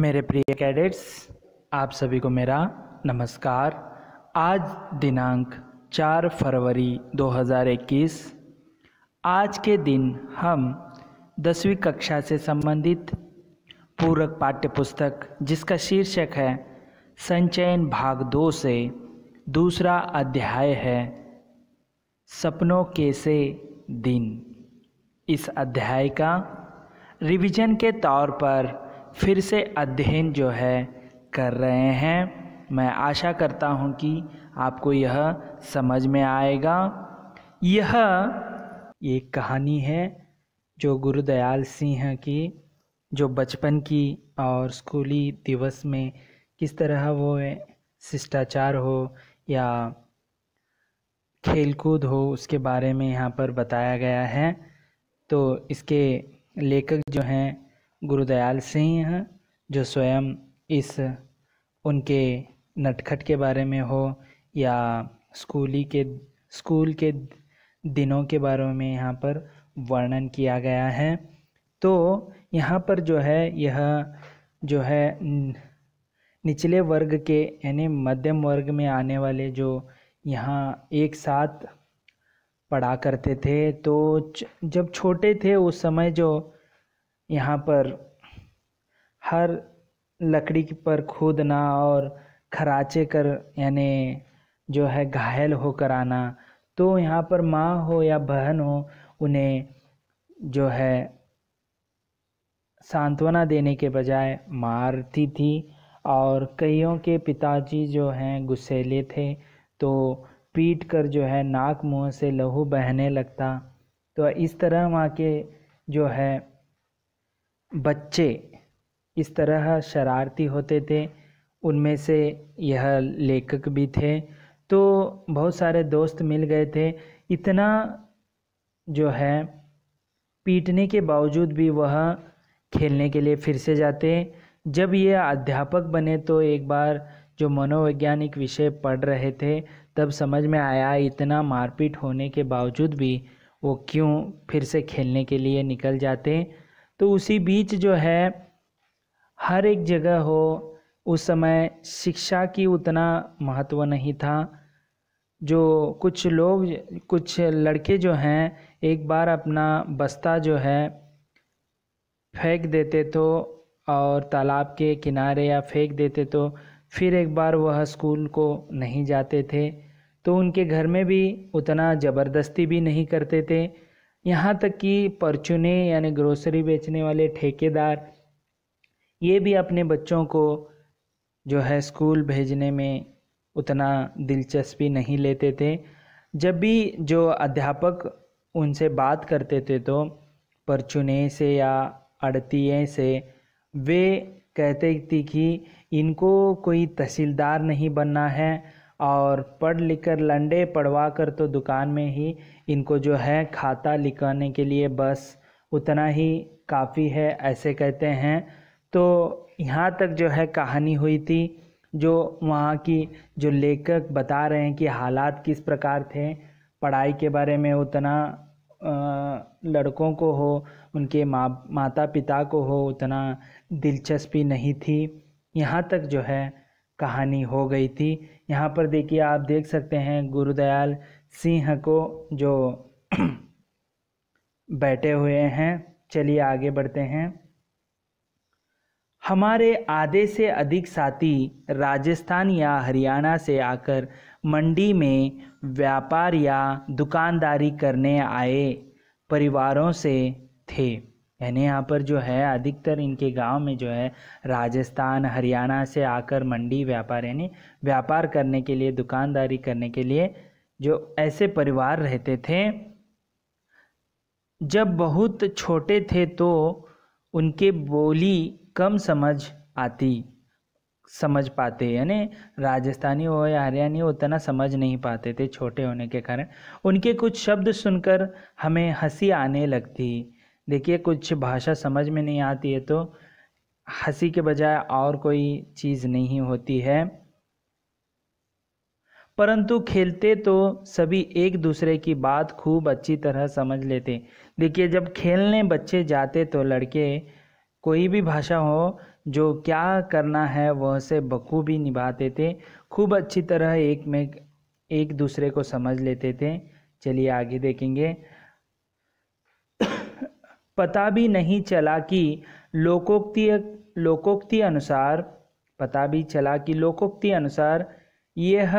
मेरे प्रिय कैडेट्स आप सभी को मेरा नमस्कार आज दिनांक 4 फरवरी 2021 आज के दिन हम दसवीं कक्षा से संबंधित पूरक पाठ्य पुस्तक जिसका शीर्षक है संचयन भाग दो से दूसरा अध्याय है सपनों के से दिन इस अध्याय का रिवीजन के तौर पर फिर से अध्ययन जो है कर रहे हैं मैं आशा करता हूँ कि आपको यह समझ में आएगा यह एक कहानी है जो गुरुदयाल सिंह की जो बचपन की और स्कूली दिवस में किस तरह वो शिष्टाचार हो या खेलकूद हो उसके बारे में यहाँ पर बताया गया है तो इसके लेखक जो हैं गुरुदयाल सिंह हैं जो स्वयं इस उनके नटखट के बारे में हो या स्कूली के स्कूल के दिनों के बारे में यहाँ पर वर्णन किया गया है तो यहाँ पर जो है यह जो है निचले वर्ग के यानी मध्यम वर्ग में आने वाले जो यहाँ एक साथ पढ़ा करते थे तो जब छोटे थे उस समय जो यहाँ पर हर लकड़ी पर खोदना और खराचे कर यानि जो है घायल होकर आना तो यहाँ पर माँ हो या बहन हो उन्हें जो है सांत्वना देने के बजाय मारती थी और कईयों के पिताजी जो हैं गुस्सेले थे तो पीट कर जो है नाक मुंह से लहू बहने लगता तो इस तरह वहाँ के जो है बच्चे इस तरह शरारती होते थे उनमें से यह लेखक भी थे तो बहुत सारे दोस्त मिल गए थे इतना जो है पीटने के बावजूद भी वह खेलने के लिए फिर से जाते जब ये अध्यापक बने तो एक बार जो मनोवैज्ञानिक विषय पढ़ रहे थे तब समझ में आया इतना मारपीट होने के बावजूद भी वो क्यों फिर से खेलने के लिए निकल जाते तो उसी बीच जो है हर एक जगह हो उस समय शिक्षा की उतना महत्व नहीं था जो कुछ लोग कुछ लड़के जो हैं एक बार अपना बस्ता जो है फेंक देते तो और तालाब के किनारे या फेंक देते तो फिर एक बार वह स्कूल को नहीं जाते थे तो उनके घर में भी उतना ज़बरदस्ती भी नहीं करते थे यहाँ तक कि परचुने यानी ग्रोसरी बेचने वाले ठेकेदार ये भी अपने बच्चों को जो है स्कूल भेजने में उतना दिलचस्पी नहीं लेते थे जब भी जो अध्यापक उनसे बात करते थे तो परचुने से या अड़तिए से वे कहते थे कि इनको कोई तहसीलदार नहीं बनना है और पढ़ लिख कर लंडे पढ़वा कर तो दुकान में ही इनको जो है खाता लिखाने के लिए बस उतना ही काफ़ी है ऐसे कहते हैं तो यहाँ तक जो है कहानी हुई थी जो वहाँ की जो लेखक बता रहे हैं कि हालात किस प्रकार थे पढ़ाई के बारे में उतना लड़कों को हो उनके माँ माता पिता को हो उतना दिलचस्पी नहीं थी यहाँ तक जो है कहानी हो गई थी यहाँ पर देखिए आप देख सकते हैं गुरुदयाल सिंह को जो बैठे हुए हैं चलिए आगे बढ़ते हैं हमारे आधे से अधिक साथी राजस्थान या हरियाणा से आकर मंडी में व्यापार या दुकानदारी करने आए परिवारों से थे यानी यहाँ पर जो है अधिकतर इनके गांव में जो है राजस्थान हरियाणा से आकर मंडी व्यापार यानी व्यापार करने के लिए दुकानदारी करने के लिए जो ऐसे परिवार रहते थे जब बहुत छोटे थे तो उनके बोली कम समझ आती समझ पाते यानी राजस्थानी हो या हरियाणी हो उतना समझ नहीं पाते थे छोटे होने के कारण उनके कुछ शब्द सुनकर हमें हंसी आने लगती देखिए कुछ भाषा समझ में नहीं आती है तो हंसी के बजाय और कोई चीज़ नहीं होती है परंतु खेलते तो सभी एक दूसरे की बात खूब अच्छी तरह समझ लेते देखिए जब खेलने बच्चे जाते तो लड़के कोई भी भाषा हो जो क्या करना है वह से बखूबी निभाते थे खूब अच्छी तरह एक में एक दूसरे को समझ लेते थे चलिए आगे देखेंगे पता भी नहीं चला कि लोकोक्ति लोकोक्ति अनुसार पता भी चला कि लोकोक्ति अनुसार यह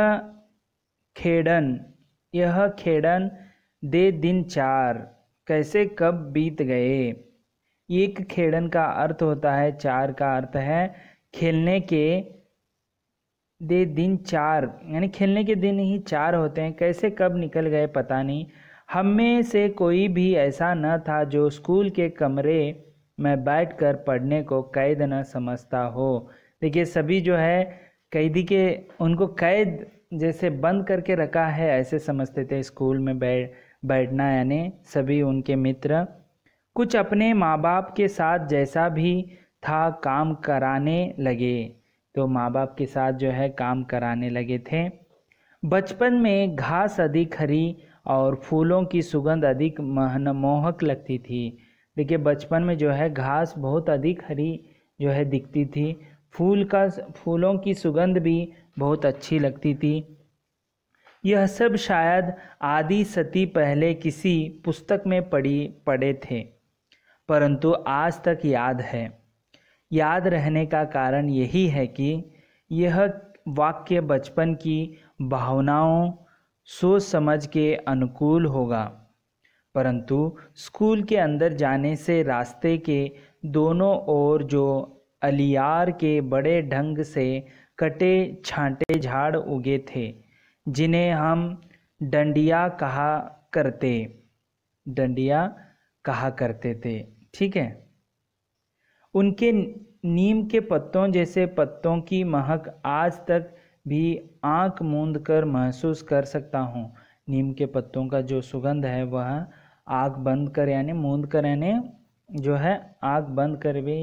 खेड़न यह खेड़न दे दिन चार कैसे कब बीत गए एक खेड़न का अर्थ होता है चार का अर्थ है खेलने के दे दिन चार यानी खेलने के दिन ही चार होते हैं कैसे कब निकल गए पता नहीं हम में से कोई भी ऐसा न था जो स्कूल के कमरे में बैठकर पढ़ने को कैद न समझता हो देखिए सभी जो है कैदी के उनको कैद जैसे बंद करके रखा है ऐसे समझते थे स्कूल में बैठ बैठना यानी सभी उनके मित्र कुछ अपने माँ बाप के साथ जैसा भी था काम कराने लगे तो माँ बाप के साथ जो है काम कराने लगे थे बचपन में घास अधिक हरी और फूलों की सुगंध अधिक महनमोहक लगती थी देखिए बचपन में जो है घास बहुत अधिक हरी जो है दिखती थी फूल का फूलों की सुगंध भी बहुत अच्छी लगती थी यह सब शायद आधी सती पहले किसी पुस्तक में पढ़ी पढ़े थे परंतु आज तक याद है याद रहने का कारण यही है कि यह वाक्य बचपन की भावनाओं सोच समझ के अनुकूल होगा परंतु स्कूल के अंदर जाने से रास्ते के दोनों ओर जो अलियार के बड़े ढंग से कटे छांटे झाड़ उगे थे जिन्हें हम डंडिया कहा करते डंडिया कहा करते थे ठीक है उनके नीम के पत्तों जैसे पत्तों की महक आज तक भी आंख मूंद कर महसूस कर सकता हूँ नीम के पत्तों का जो सुगंध है वह आँख बंद कर यानी मूंद कर यानी जो है आँख बंद कर भी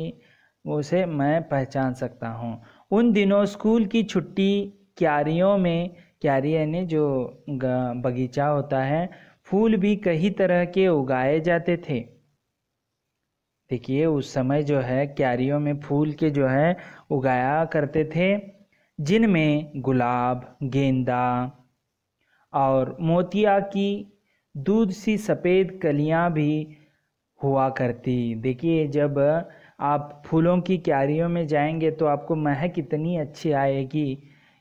उसे मैं पहचान सकता हूँ उन दिनों स्कूल की छुट्टी क्यारियों में क्यारी यानी जो बगीचा होता है फूल भी कई तरह के उगाए जाते थे देखिए उस समय जो है क्यारियों में फूल के जो है उगाया करते थे जिनमें गुलाब गेंदा और मोतिया की दूध सी सफ़ेद कलियाँ भी हुआ करती देखिए जब आप फूलों की क्यारियों में जाएंगे तो आपको महक इतनी अच्छी आएगी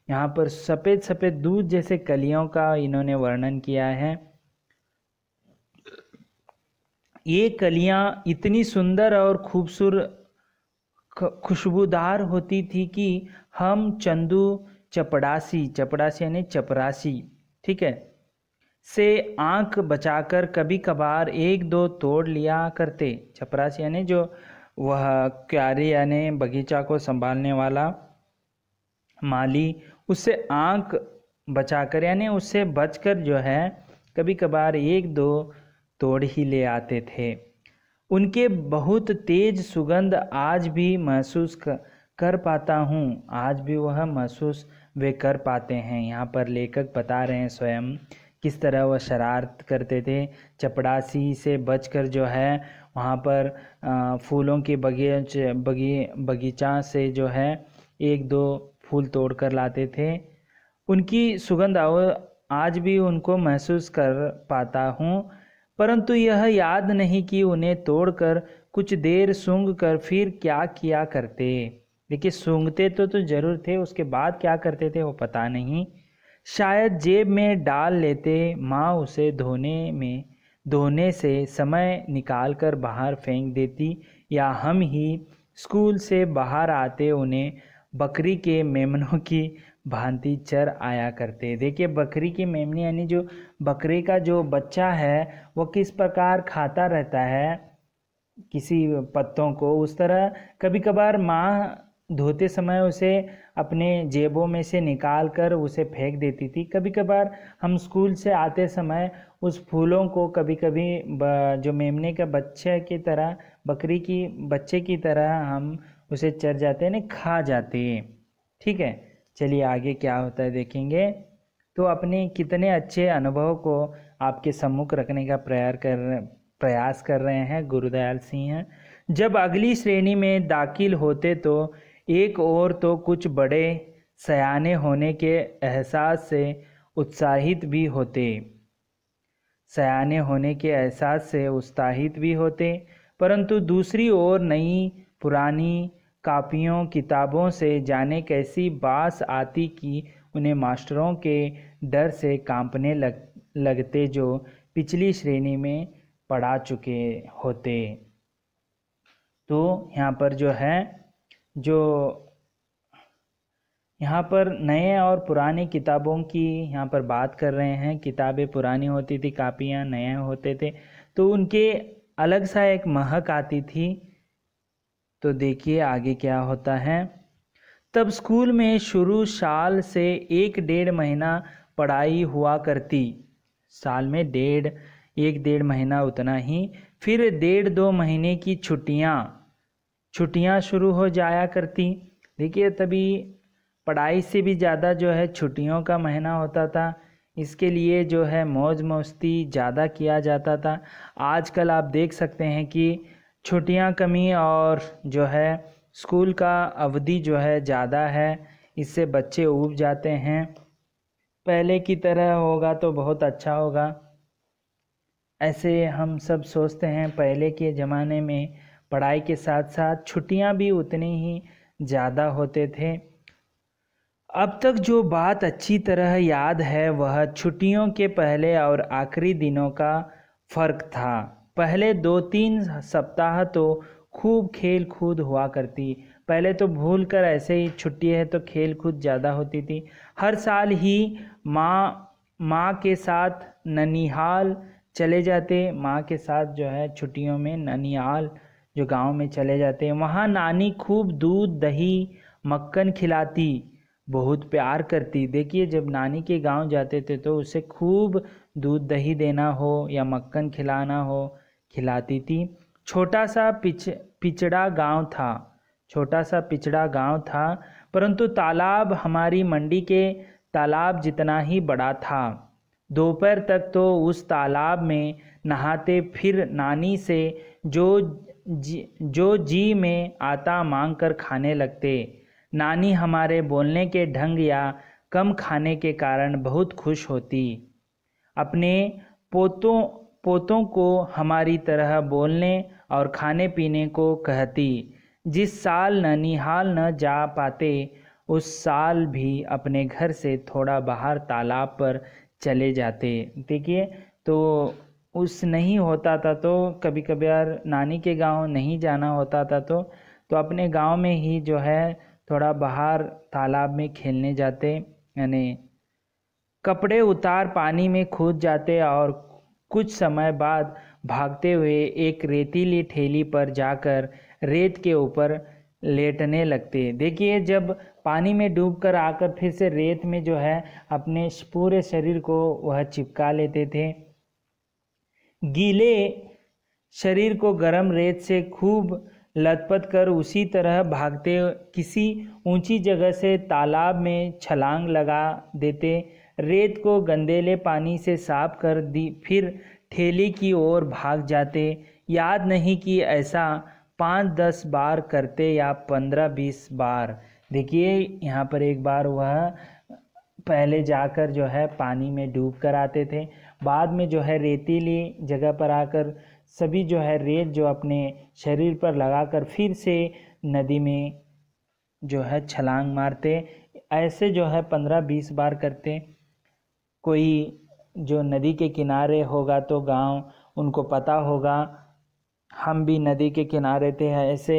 यहाँ पर सफ़ेद सफ़ेद दूध जैसे कलियों का इन्होंने वर्णन किया है ये कलियाँ इतनी सुंदर और खूबसूरत खुशबूदार होती थी कि हम चंदू चपड़ासी चपड़ासी यानी चपरासी ठीक है से आंख बचाकर कभी कभार एक दो तोड़ लिया करते चपरासी यानी जो वह क्यारी यानी बगीचा को संभालने वाला माली उससे आंख बचाकर यानी उससे बचकर जो है कभी कभार एक दो तोड़ ही ले आते थे उनके बहुत तेज सुगंध आज भी महसूस कर पाता हूँ आज भी वह महसूस वे कर पाते हैं यहाँ पर लेखक बता रहे हैं स्वयं किस तरह वह शरारत करते थे चपड़ासी से बचकर जो है वहाँ पर फूलों के बगीचे बगी बगीचा से जो है एक दो फूल तोड़ कर लाते थे उनकी सुगंध आज भी उनको महसूस कर पाता हूँ परंतु यह याद नहीं कि उन्हें तोड़कर कुछ देर सूंघ कर फिर क्या किया करते देखिए सूंघते तो तो जरूर थे उसके बाद क्या करते थे वो पता नहीं शायद जेब में डाल लेते माँ उसे धोने में धोने से समय निकालकर बाहर फेंक देती या हम ही स्कूल से बाहर आते उन्हें बकरी के मेमनों की भांति चर आया करते देखिए बकरी की मेमनी यानी जो बकरी का जो बच्चा है वो किस प्रकार खाता रहता है किसी पत्तों को उस तरह कभी कभार माँ धोते समय उसे अपने जेबों में से निकाल कर उसे फेंक देती थी कभी कभार हम स्कूल से आते समय उस फूलों को कभी कभी जो मेमने के बच्चे की तरह बकरी की बच्चे की तरह हम उसे चर जाते हैं खा जाते हैं ठीक है चलिए आगे क्या होता है देखेंगे तो अपने कितने अच्छे अनुभव को आपके सम्मुख रखने का प्रयास कर प्रयास कर रहे हैं गुरुदयाल सिंह जब अगली श्रेणी में दाखिल होते तो एक और तो कुछ बड़े सयाने होने के एहसास से उत्साहित भी होते सयाने होने के एहसास से उत्साहित भी होते परंतु दूसरी ओर नई पुरानी कापियों किताबों से जाने कैसी बास आती कि उन्हें मास्टरों के डर से कांपने लग लगते जो पिछली श्रेणी में पढ़ा चुके होते तो यहाँ पर जो है जो यहाँ पर नए और पुराने किताबों की यहाँ पर बात कर रहे हैं किताबें पुरानी होती थी कापियाँ नए होते थे तो उनके अलग सा एक महक आती थी तो देखिए आगे क्या होता है तब स्कूल में शुरू साल से एक डेढ़ महीना पढ़ाई हुआ करती साल में डेढ़ एक डेढ़ महीना उतना ही फिर डेढ़ दो महीने की छुट्टियाँ छुट्टियां शुरू हो जाया करती देखिए तभी पढ़ाई से भी ज़्यादा जो है छुट्टियों का महीना होता था इसके लिए जो है मौज मस्ती ज़्यादा किया जाता था आजकल आप देख सकते हैं कि छुट्टियां कमी और जो है स्कूल का अवधि जो है ज़्यादा है इससे बच्चे उब जाते हैं पहले की तरह होगा तो बहुत अच्छा होगा ऐसे हम सब सोचते हैं पहले के ज़माने में पढ़ाई के साथ साथ छुट्टियां भी उतनी ही ज़्यादा होते थे अब तक जो बात अच्छी तरह याद है वह छुट्टियों के पहले और आखिरी दिनों का फ़र्क था पहले दो तीन सप्ताह तो खूब खेल कूद हुआ करती पहले तो भूल कर ऐसे ही छुट्टी है तो खेल कूद ज़्यादा होती थी हर साल ही माँ माँ के साथ ननिहाल चले जाते माँ के साथ जो है छुट्टियों में ननिहाल जो गांव में चले जाते हैं वहाँ नानी खूब दूध दही मक्खन खिलाती बहुत प्यार करती देखिए जब नानी के गांव जाते थे तो उसे खूब दूध दही देना हो या मक्खन खिलाना हो खिलाती थी छोटा सा पिछ पिछड़ा गांव था छोटा सा पिछड़ा गांव था परंतु तालाब हमारी मंडी के तालाब जितना ही बड़ा था दोपहर तक तो उस तालाब में नहाते फिर नानी से जो जी जो जी में आता मांग कर खाने लगते नानी हमारे बोलने के ढंग या कम खाने के कारण बहुत खुश होती अपने पोतों पोतों को हमारी तरह बोलने और खाने पीने को कहती जिस साल ननिहाल न जा पाते उस साल भी अपने घर से थोड़ा बाहर तालाब पर चले जाते देखिए तो उस नहीं होता था तो कभी कभी यार नानी के गांव नहीं जाना होता था तो तो अपने गांव में ही जो है थोड़ा बाहर तालाब में खेलने जाते यानी कपड़े उतार पानी में कूद जाते और कुछ समय बाद भागते हुए एक रेतीली ठेली पर जाकर रेत के ऊपर लेटने लगते देखिए जब पानी में डूब कर आकर फिर से रेत में जो है अपने पूरे शरीर को वह चिपका लेते थे गीले शरीर को गर्म रेत से खूब लतपत कर उसी तरह भागते किसी ऊंची जगह से तालाब में छलांग लगा देते रेत को गंदेले पानी से साफ कर दी फिर ठेले की ओर भाग जाते याद नहीं कि ऐसा पाँच दस बार करते या पंद्रह बीस बार देखिए यहाँ पर एक बार वह पहले जाकर जो है पानी में डूब कर आते थे बाद में जो है रेतीली जगह पर आकर सभी जो है रेत जो अपने शरीर पर लगाकर फिर से नदी में जो है छलांग मारते ऐसे जो है पंद्रह बीस बार करते कोई जो नदी के किनारे होगा तो गांव उनको पता होगा हम भी नदी के किनारे थे ऐसे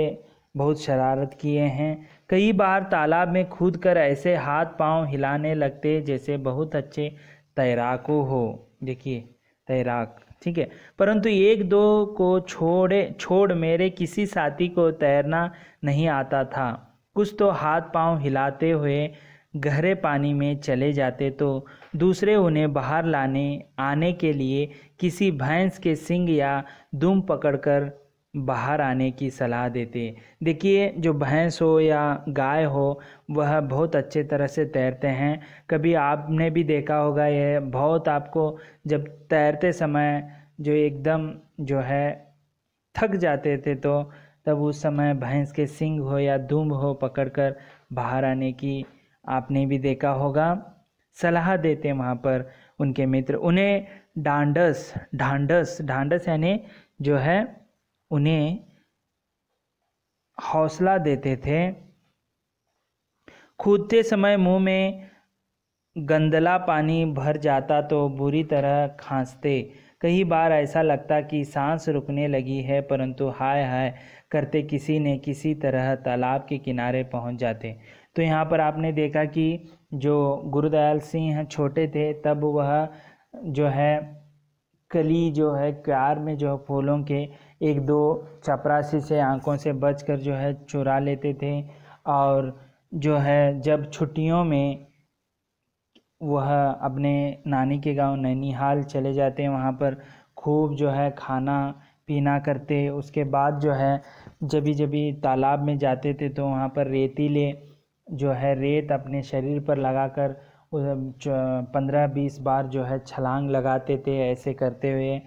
बहुत शरारत किए हैं कई बार तालाब में कूद कर ऐसे हाथ पांव हिलाने लगते जैसे बहुत अच्छे तैराकू हो देखिए तैराक ठीक है परंतु एक दो को छोड़े छोड़ मेरे किसी साथी को तैरना नहीं आता था कुछ तो हाथ पांव हिलाते हुए गहरे पानी में चले जाते तो दूसरे उन्हें बाहर लाने आने के लिए किसी भैंस के सिंग या दुम पकड़कर बाहर आने की सलाह देते देखिए जो भैंस हो या गाय हो वह बहुत अच्छे तरह से तैरते हैं कभी आपने भी देखा होगा यह बहुत आपको जब तैरते समय जो एकदम जो है थक जाते थे तो तब उस समय भैंस के सिंग हो या दुम हो पकड़कर बाहर आने की आपने भी देखा होगा सलाह देते वहाँ पर उनके मित्र उन्हें डांडस ढांडस ढांडस यानी जो है उन्हें हौसला देते थे खूदते समय मुंह में गंदला पानी भर जाता तो बुरी तरह खांसते कई बार ऐसा लगता कि सांस रुकने लगी है परंतु हाय हाय करते किसी ने किसी तरह तालाब के किनारे पहुंच जाते तो यहाँ पर आपने देखा कि जो गुरुदयाल सिंह छोटे थे तब वह जो है कली जो है क्यार में जो फूलों के एक दो चपरासी से आंखों से बचकर जो है चुरा लेते थे और जो है जब छुट्टियों में वह अपने नानी के गांव नैनीहाल चले जाते हैं वहाँ पर खूब जो है खाना पीना करते उसके बाद जो है जभी जभी तालाब में जाते थे तो वहाँ पर रेतीले जो है रेत अपने शरीर पर लगाकर पंद्रह बीस बार जो है छलांग लगाते थे ऐसे करते हुए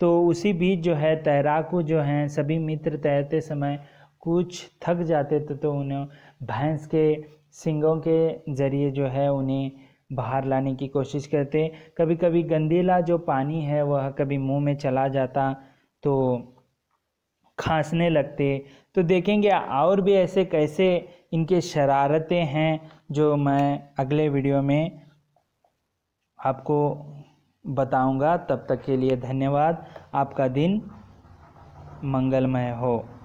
तो उसी बीच जो है तैराकू जो हैं सभी मित्र तैरते समय कुछ थक जाते थे तो उन्हें भैंस के सिंगों के ज़रिए जो है उन्हें बाहर लाने की कोशिश करते कभी कभी गंदीला जो पानी है वह कभी मुंह में चला जाता तो खांसने लगते तो देखेंगे और भी ऐसे कैसे इनके शरारतें हैं जो मैं अगले वीडियो में आपको बताऊंगा तब तक के लिए धन्यवाद आपका दिन मंगलमय हो